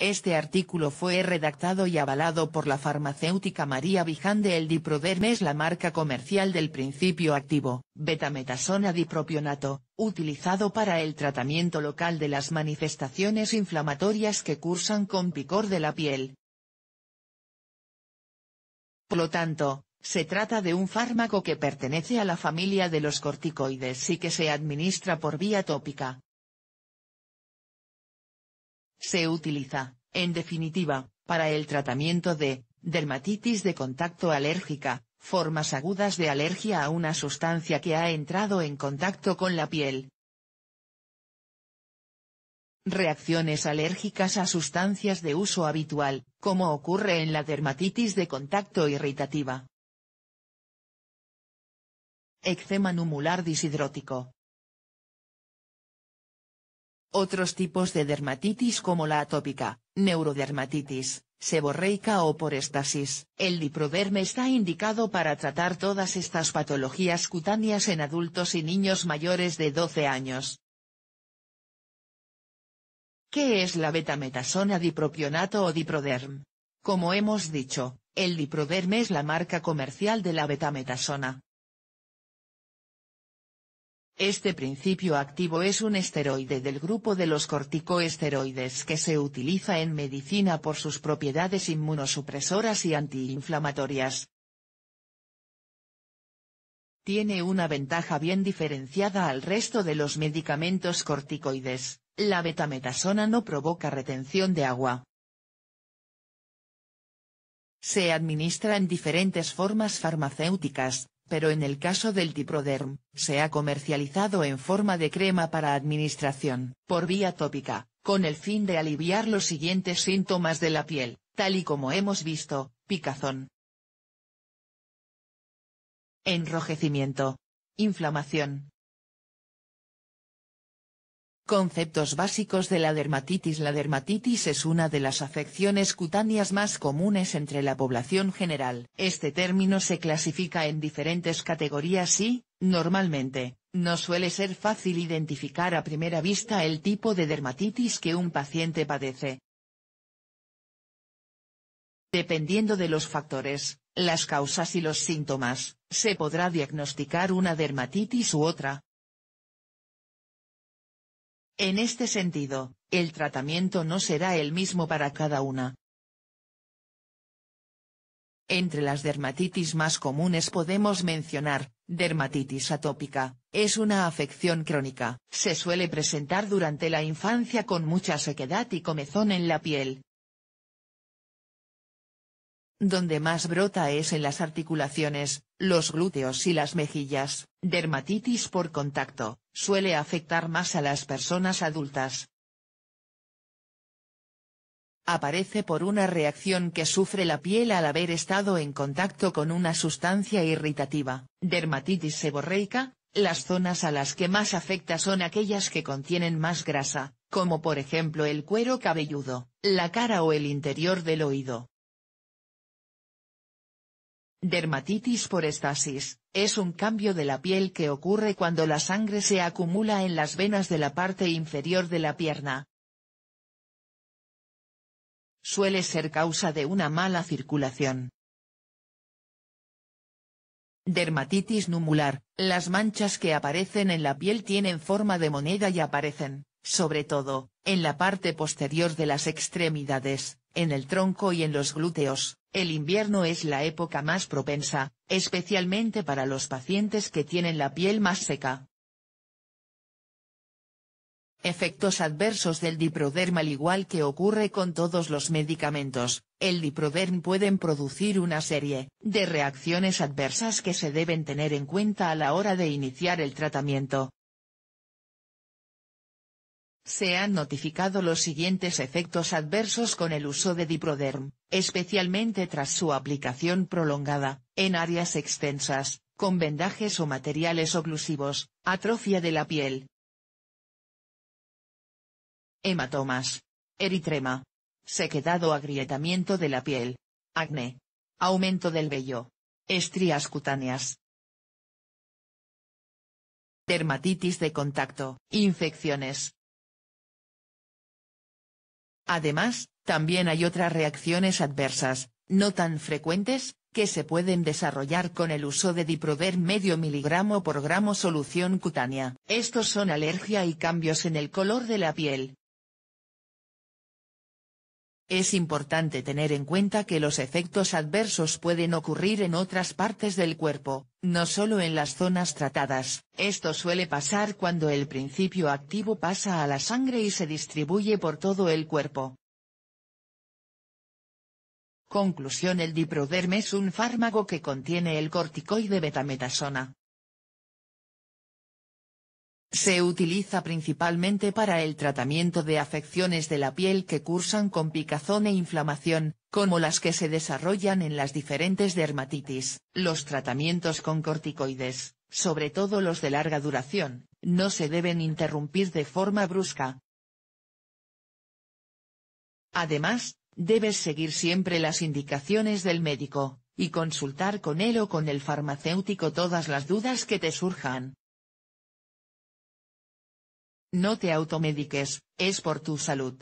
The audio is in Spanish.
Este artículo fue redactado y avalado por la farmacéutica María Vijande. El Diproderm es la marca comercial del principio activo, betametasona dipropionato, utilizado para el tratamiento local de las manifestaciones inflamatorias que cursan con picor de la piel. Por lo tanto, se trata de un fármaco que pertenece a la familia de los corticoides y que se administra por vía tópica. Se utiliza, en definitiva, para el tratamiento de, dermatitis de contacto alérgica, formas agudas de alergia a una sustancia que ha entrado en contacto con la piel. Reacciones alérgicas a sustancias de uso habitual, como ocurre en la dermatitis de contacto irritativa. Eczema numular disidrótico. Otros tipos de dermatitis como la atópica, neurodermatitis, seborreica o por estasis. El diproderme está indicado para tratar todas estas patologías cutáneas en adultos y niños mayores de 12 años. ¿Qué es la betametasona dipropionato o diproderm? Como hemos dicho, el diproderme es la marca comercial de la betametasona. Este principio activo es un esteroide del grupo de los corticoesteroides que se utiliza en medicina por sus propiedades inmunosupresoras y antiinflamatorias. Tiene una ventaja bien diferenciada al resto de los medicamentos corticoides, la betametasona no provoca retención de agua. Se administra en diferentes formas farmacéuticas, pero en el caso del Tiproderm, se ha comercializado en forma de crema para administración, por vía tópica, con el fin de aliviar los siguientes síntomas de la piel, tal y como hemos visto, picazón, enrojecimiento, inflamación, Conceptos básicos de la dermatitis La dermatitis es una de las afecciones cutáneas más comunes entre la población general. Este término se clasifica en diferentes categorías y, normalmente, no suele ser fácil identificar a primera vista el tipo de dermatitis que un paciente padece. Dependiendo de los factores, las causas y los síntomas, se podrá diagnosticar una dermatitis u otra, en este sentido, el tratamiento no será el mismo para cada una. Entre las dermatitis más comunes podemos mencionar, dermatitis atópica, es una afección crónica. Se suele presentar durante la infancia con mucha sequedad y comezón en la piel, donde más brota es en las articulaciones, los glúteos y las mejillas. Dermatitis por contacto, suele afectar más a las personas adultas. Aparece por una reacción que sufre la piel al haber estado en contacto con una sustancia irritativa. Dermatitis seborreica, las zonas a las que más afecta son aquellas que contienen más grasa, como por ejemplo el cuero cabelludo, la cara o el interior del oído. Dermatitis por estasis, es un cambio de la piel que ocurre cuando la sangre se acumula en las venas de la parte inferior de la pierna. Suele ser causa de una mala circulación. Dermatitis numular, las manchas que aparecen en la piel tienen forma de moneda y aparecen, sobre todo, en la parte posterior de las extremidades, en el tronco y en los glúteos. El invierno es la época más propensa, especialmente para los pacientes que tienen la piel más seca. Efectos adversos del diproderm Al igual que ocurre con todos los medicamentos, el diproderm pueden producir una serie de reacciones adversas que se deben tener en cuenta a la hora de iniciar el tratamiento, se han notificado los siguientes efectos adversos con el uso de Diproderm, especialmente tras su aplicación prolongada, en áreas extensas, con vendajes o materiales oclusivos, atrofia de la piel. Hematomas. Eritrema. Sequedad o agrietamiento de la piel. Acné. Aumento del vello. Estrías cutáneas. Dermatitis de contacto, infecciones, Además, también hay otras reacciones adversas, no tan frecuentes, que se pueden desarrollar con el uso de diprover medio miligramo por gramo solución cutánea. Estos son alergia y cambios en el color de la piel, es importante tener en cuenta que los efectos adversos pueden ocurrir en otras partes del cuerpo, no solo en las zonas tratadas. Esto suele pasar cuando el principio activo pasa a la sangre y se distribuye por todo el cuerpo. Conclusión El diproderm es un fármaco que contiene el corticoide betametasona, se utiliza principalmente para el tratamiento de afecciones de la piel que cursan con picazón e inflamación, como las que se desarrollan en las diferentes dermatitis. Los tratamientos con corticoides, sobre todo los de larga duración, no se deben interrumpir de forma brusca. Además, debes seguir siempre las indicaciones del médico, y consultar con él o con el farmacéutico todas las dudas que te surjan. No te automediques, es por tu salud.